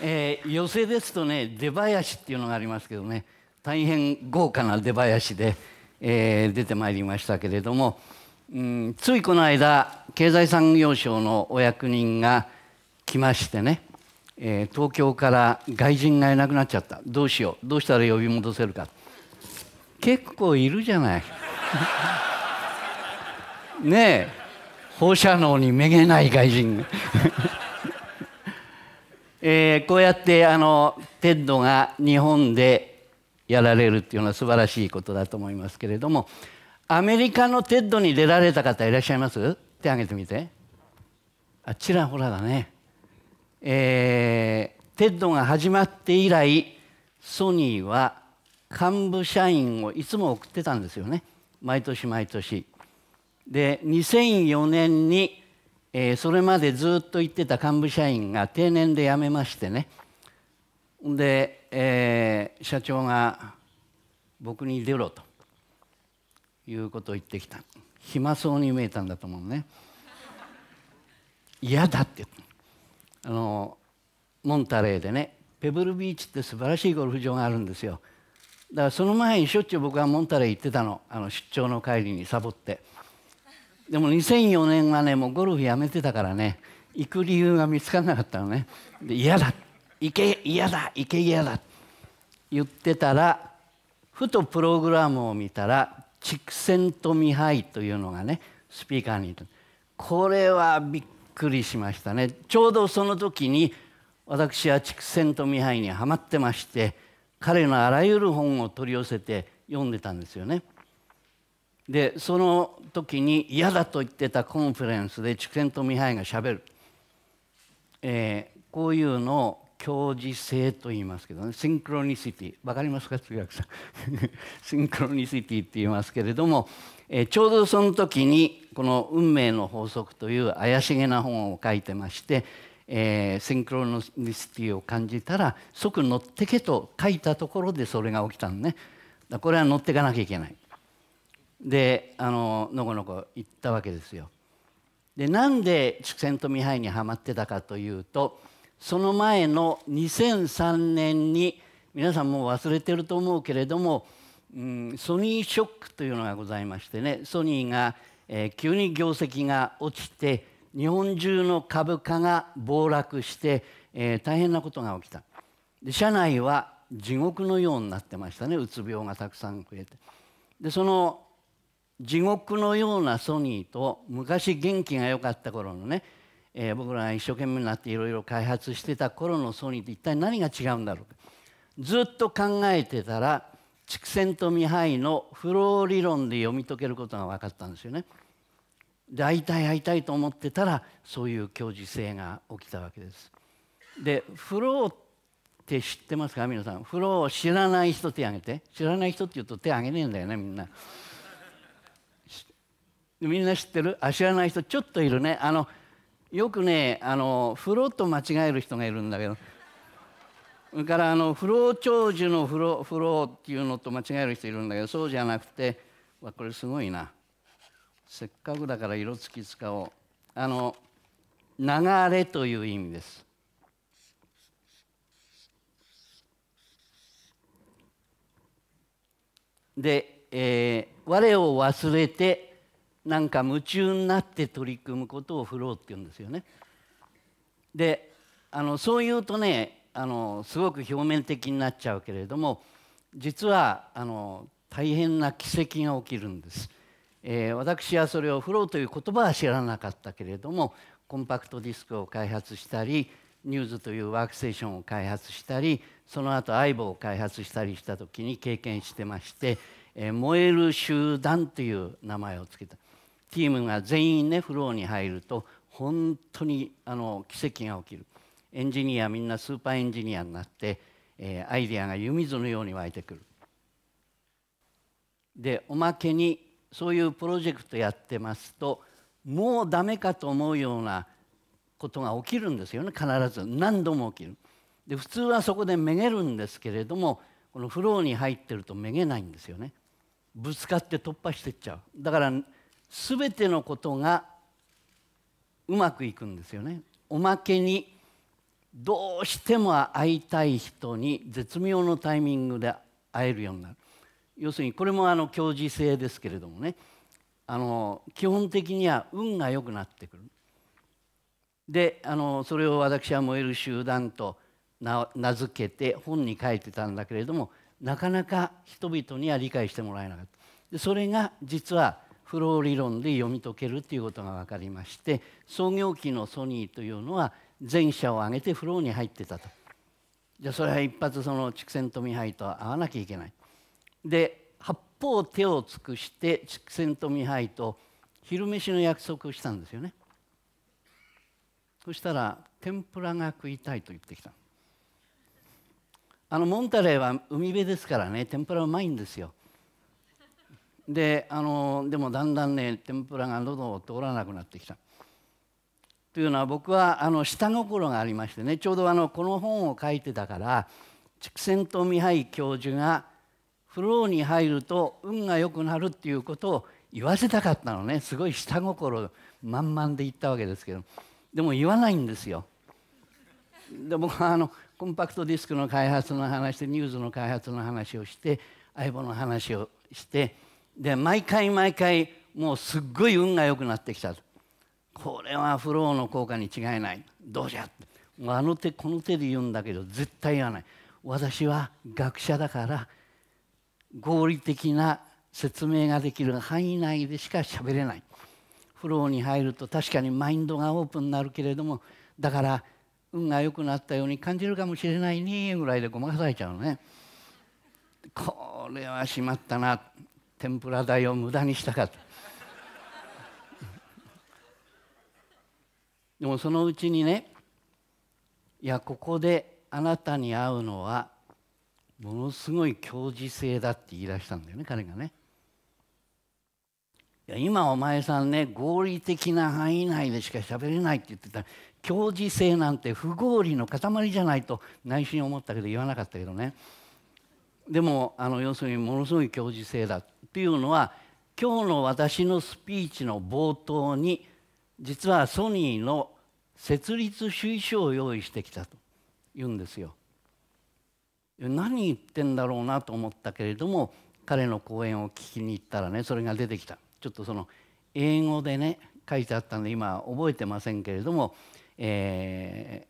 えー、寄席ですとね出囃子っていうのがありますけどね大変豪華な出囃子で、えー、出てまいりましたけれども、うん、ついこの間経済産業省のお役人が来ましてね、えー、東京から外人がいなくなっちゃったどうしようどうしたら呼び戻せるか結構いるじゃない ねえ放射能にめげない外人えー、こうやってあのテッドが日本でやられるっていうのは素晴らしいことだと思いますけれどもアメリカのテッドに出られた方いらっしゃいます手挙げてみてあちらほらだね、えー、テッドが始まって以来ソニーは幹部社員をいつも送ってたんですよね毎年毎年で2004年にえー、それまでずっと言ってた幹部社員が定年で辞めましてねで、えー、社長が僕に出ろということを言ってきた暇そうに見えたんだと思うね嫌だってあのモンタレーでねペブルビーチって素晴らしいゴルフ場があるんですよだからその前にしょっちゅう僕はモンタレー行ってたのあの出張の帰りにサボってでも2004年はねもうゴルフやめてたからね行く理由が見つからなかったのね嫌だ行け嫌だ行け嫌だ言ってたらふとプログラムを見たら畜線とミハイというのがねスピーカーにいるこれはびっくりしましたねちょうどその時に私は畜線とミハイにはまってまして彼のあらゆる本を取り寄せて読んでたんですよね。でその時に嫌だと言ってたコンフレンスで筑前とミハイがしゃべる、えー、こういうのを共時性と言いますけどねシンクロニシティ分かりますか通訳さん シンクロニシティって言いますけれども、えー、ちょうどその時にこの「運命の法則」という怪しげな本を書いてまして、えー、シンクロニシティを感じたら即乗ってけと書いたところでそれが起きたのねこれは乗ってかなきゃいけない。であののこのこ行ったわけですよ。でなんで「センとミハイ」にはまってたかというとその前の2003年に皆さんもう忘れてると思うけれども、うん、ソニーショックというのがございましてねソニーが、えー、急に業績が落ちて日本中の株価が暴落して、えー、大変なことが起きたで社内は地獄のようになってましたねうつ病がたくさん増えてでその地獄のようなソニーと昔元気が良かった頃のね、えー、僕らが一生懸命になっていろいろ開発してた頃のソニーと一体何が違うんだろうかずっと考えてたら畜生とミハイのフロー理論で読み解けることが分かったんですよね。で会いたい会いたいと思ってたらそういう教授性が起きたわけです。でフローって知ってますか皆さんフローを知らない人手挙げて知らない人って言うと手挙げねえんだよねみんな。みんな知ってるあ知らない人ちょっといるねあのよくねあの風呂と間違える人がいるんだけどそれからあの風呂長寿の風呂風呂っていうのと間違える人いるんだけどそうじゃなくてわこれすごいなせっかくだから色付き使おうあの流れという意味ですで、えー、我を忘れてなんか夢中になって取り組むことをフローって言うんですよね。であのそう言うとねあのすごく表面的になっちゃうけれども実はあの大変な奇跡が起きるんです。えー、私はそれをフローという言葉は知らなかったけれどもコンパクトディスクを開発したりニューズというワークステーションを開発したりその後 i v を開発したりした時に経験してまして、えー、燃える集団という名前を付けたチームが全員ねフローに入ると本当にあの奇跡が起きるエンジニアみんなスーパーエンジニアになって、えー、アイデアが湯水のように湧いてくるでおまけにそういうプロジェクトやってますともうダメかと思うようなことが起きるんですよね必ず何度も起きるで普通はそこでめげるんですけれどもこのフローに入ってるとめげないんですよねぶつかって突破してっちゃうだから全てのことがうまくいくんですよねおまけにどうしても会いたい人に絶妙のタイミングで会えるようになる要するにこれもあの教授性ですけれどもねあの基本的には運が良くなってくるであのそれを私は燃える集団と名付けて本に書いてたんだけれどもなかなか人々には理解してもらえなかったでそれが実はフロー理論で読み解けるということが分かりまして創業期のソニーというのは全社を挙げてフローに入ってたとじゃあそれは一発その畜生とミハイと会わなきゃいけないで八方手を尽くして畜生とミハイと昼飯の約束をしたんですよねそしたら天ぷらが食いたいと言ってきたあのモンタレーは海辺ですからね天ぷらうまいんですよであのでもだんだんね天ぷらが喉を通らなくなってきた。というのは僕はあの下心がありましてねちょうどあのこの本を書いてたから筑前とミハイ教授がフローに入ると運が良くなるっていうことを言わせたかったのねすごい下心満々で言ったわけですけどでも言わないんですよ。で僕はあのコンパクトディスクの開発の話でニューズの開発の話をして相棒の話をして。で毎回毎回もうすっごい運が良くなってきたこれはフローの効果に違いないどうじゃってあの手この手で言うんだけど絶対言わない私は学者だから合理的な説明ができる範囲内でしか喋れないフローに入ると確かにマインドがオープンになるけれどもだから運が良くなったように感じるかもしれないねぐらいでごまかされちゃうねこれはしまったな天ぷら代を無駄にしたかと でもそのうちにねいやここであなたに会うのはものすごい強靭性だって言い出したんだよね彼がねいや今お前さんね合理的な範囲内でしか喋れないって言ってた強靭性なんて不合理の塊じゃないと内心思ったけど言わなかったけどねでもあの要するにものすごい強靭性だってていうのは今日の私のスピーチの冒頭に実はソニーの設立意書を用意してきたと言うんですよ。何言ってんだろうなと思ったけれども彼の講演を聞きに行ったらねそれが出てきたちょっとその英語でね書いてあったんで今覚えてませんけれども、え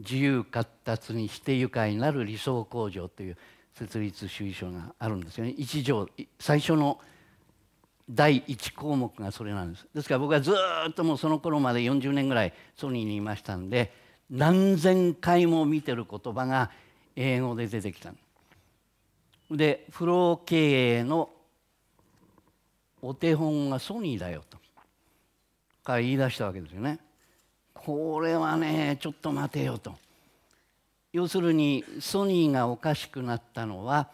ー、自由闊達にして愉快なる理想工場という設立主義書があるんですよね一条最初の第一項目がそれなんですですから僕はずっともうその頃まで40年ぐらいソニーにいましたんで何千回も見てる言葉が英語で出てきたでフロー経営のお手本がソニーだよとから言い出したわけですよねこれはねちょっと待てよと要するにソニーがおかしくなったのは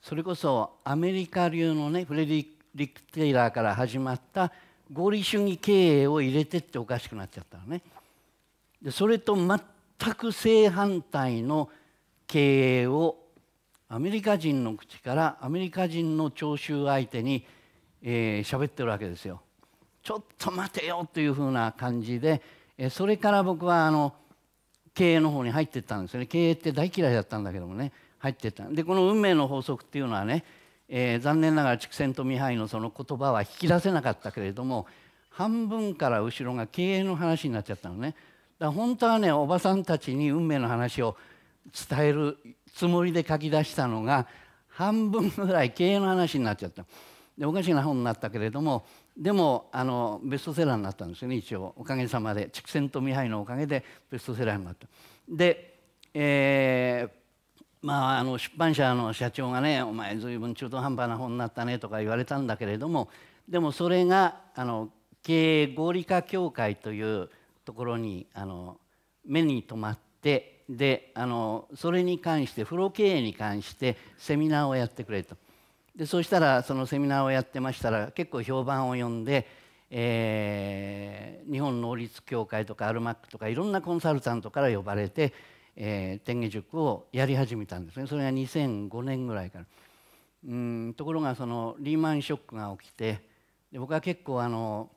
それこそアメリカ流のねフレデリック・テイラーから始まった合理主義経営を入れてっておかしくなっちゃったのね。でそれと全く正反対の経営をアメリカ人の口からアメリカ人の聴衆相手に喋、えー、ってるわけですよ。ちょっと待てよというふうな感じで、えそれから僕はあの経営の方に入ってったんですよね経営って大嫌いだったんだけどもね入ってったでこの運命の法則っていうのはね、えー、残念ながら畜生とミハイのその言葉は引き出せなかったけれども半分から後ろが経営の話になっちゃったのねだから本当はねおばさんたちに運命の話を伝えるつもりで書き出したのが半分ぐらい経営の話になっちゃったでおかしな本になったけれどもでもあのベストセラーになったんですよね一応おかげさまで畜生と未ハのおかげでベストセラーになったで、えー、まああの出版社の社長がね「お前随分中途半端な本になったね」とか言われたんだけれどもでもそれがあの経営合理化協会というところにあの目に留まってであのそれに関して風呂経営に関してセミナーをやってくれとでそうしたらそのセミナーをやってましたら結構評判を呼んで、えー、日本能率協会とかアルマックとかいろんなコンサルタントから呼ばれて、えー、天下塾をやり始めたんですねそれが2005年ぐらいから。うんところがそのリーマンショックが起きてで僕は結構あの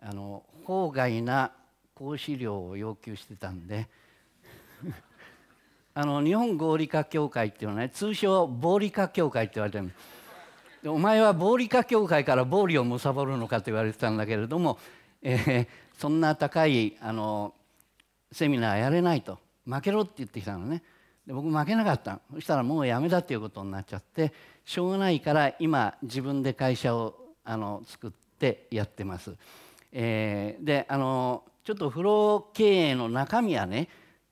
あの法外な講師料を要求してたんで あの日本合理化協会っていうのはね通称合理化協会って言われてるんです。お前は暴利化協会から暴利をむさぼるのかと言われてたんだけれども、えー、そんな高いあのセミナーやれないと負けろって言ってきたのねで僕負けなかったそしたらもうやめだっていうことになっちゃってしょうがないから今自分で会社をあの作ってやってます、えー、であのちょっと風呂経営の中身はね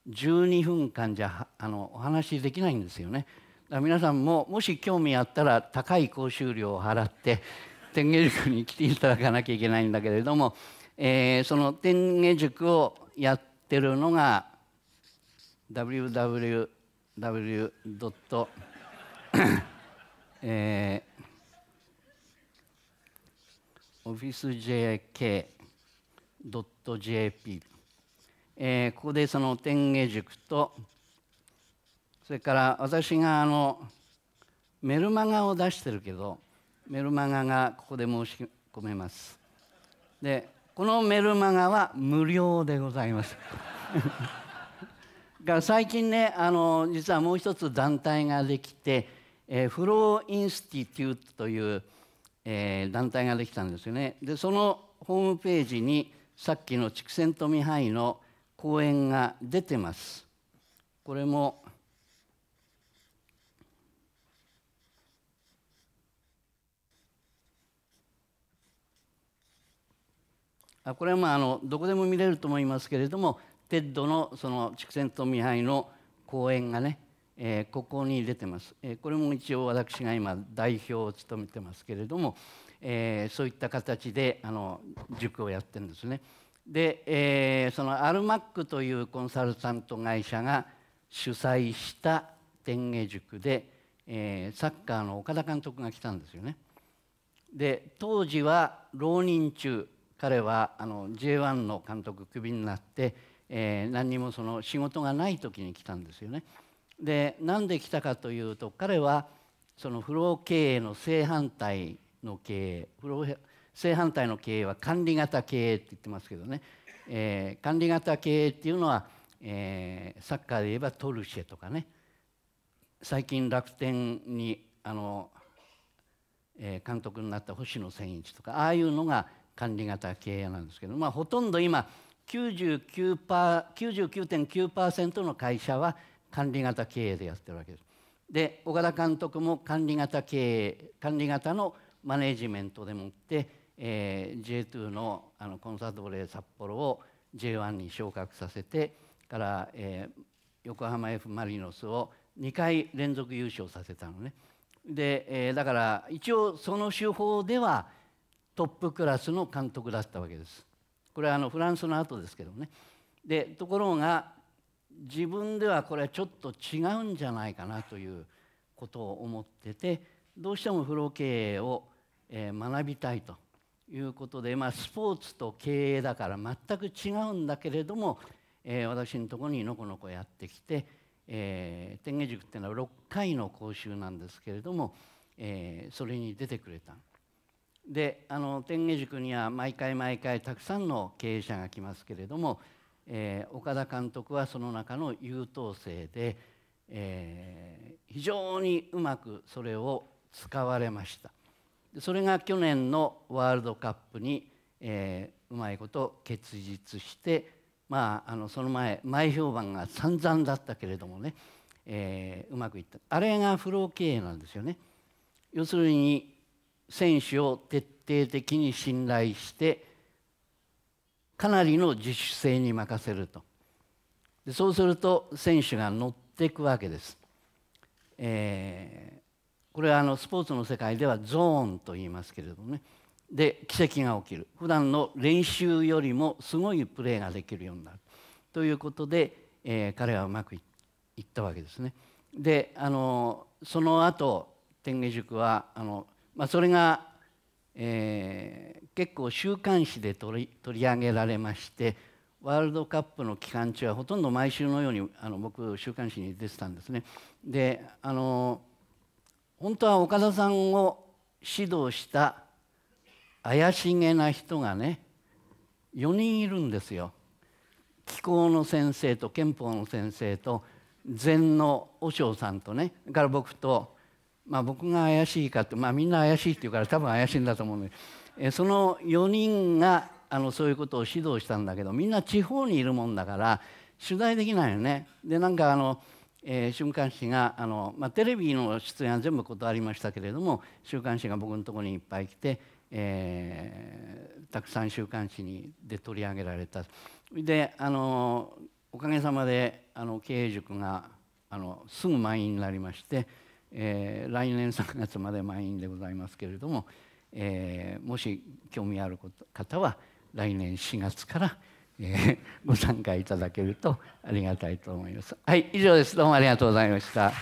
12分間じゃあのお話しできないんですよね。皆さんももし興味あったら高い講習料を払って天下塾に来ていただかなきゃいけないんだけれども、えー、その天下塾をやってるのが www. ドットえー、o f f i j k j p えー、ここでその天下塾とそれから私があのメルマガを出してるけどメルマガがここで申し込めますでこのメルマガは無料でございますが 最近ねあの実はもう一つ団体ができて、えー、フローインスティテュートという、えー、団体ができたんですよねでそのホームページにさっきの筑前富ハイの講演が出てますこれもこれはまああのどこでも見れると思いますけれどもテッドのその筑前と見ハイの講演がね、えー、ここに出てます、えー、これも一応私が今代表を務めてますけれども、えー、そういった形であの塾をやってるんですねで、えー、そのアルマックというコンサルタント会社が主催した天下塾で、えー、サッカーの岡田監督が来たんですよねで当時は浪人中彼はあの J1 の監督クビになって、えー、何にもその仕事がない時に来たんですよね。で何で来たかというと彼はその不老経営の正反対の経営不老正反対の経営は管理型経営って言ってますけどね、えー、管理型経営っていうのは、えー、サッカーで言えばトルシェとかね最近楽天にあの、えー、監督になった星野千一とかああいうのが管理型経営なんですけど、まあ、ほとんど今99.9%の会社は管理型経営でやってるわけです。で岡田監督も管理型経営管理型のマネジメントでもって、えー、J2 のあのコンサートボレー札幌を J1 に昇格させてから、えー、横浜 F・ マリノスを2回連続優勝させたのね。で、えー、だから一応その手法ではトップクラスの監督だったわけですこれはあのフランスの後ですけどねでところが自分ではこれはちょっと違うんじゃないかなということを思っててどうしても風呂経営を学びたいということで、まあ、スポーツと経営だから全く違うんだけれども、えー、私のところにのこのこやってきて、えー、天下塾っていうのは6回の講習なんですけれども、えー、それに出てくれたであの天下塾には毎回毎回たくさんの経営者が来ますけれども、えー、岡田監督はその中の優等生で、えー、非常にうまくそれを使われましたそれが去年のワールドカップに、えー、うまいこと結実してまあ、あのその前前評判が散々だったけれどもね、えー、うまくいったあれがフロー経営なんですよね要するに選手を徹底的に信頼してかなりの自主性に任せるとでそうすると選手が乗っていくわけです、えー、これはあのスポーツの世界ではゾーンと言いますけれどもねで奇跡が起きる普段の練習よりもすごいプレーができるようになるということで、えー、彼はうまくいったわけですねであのその後天下塾はあのまあ、それが、えー、結構週刊誌で取り上げられましてワールドカップの期間中はほとんど毎週のようにあの僕週刊誌に出てたんですね。であの本当は岡田さんを指導した怪しげな人がね4人いるんですよ。気候の先生と憲法の先生と禅の和尚さんとねから僕とまあ、僕が怪しいかって、まあ、みんな怪しいって言うから多分怪しいんだと思うんでえその4人があのそういうことを指導したんだけどみんな地方にいるもんだから取材できないよね。でなんかあの、えー、瞬間誌があの、まあ、テレビの出演は全部断りましたけれども週刊誌が僕のところにいっぱい来て、えー、たくさん週刊誌にで取り上げられた。であのおかげさまであの経営塾があのすぐ満員になりまして。えー、来年3月まで満員でございますけれども、えー、もし興味ある方は来年4月から、えー、ご参加いただけるとありがたいと思います。はい、以上です。どうもありがとうございました。